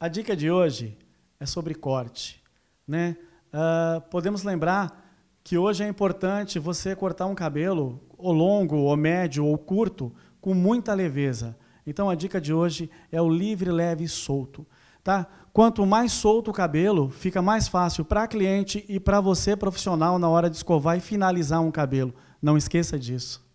A dica de hoje é sobre corte. Né? Uh, podemos lembrar que hoje é importante você cortar um cabelo, ou longo, ou médio, ou curto, com muita leveza. Então a dica de hoje é o livre, leve e solto. Tá? Quanto mais solto o cabelo, fica mais fácil para cliente e para você profissional na hora de escovar e finalizar um cabelo. Não esqueça disso.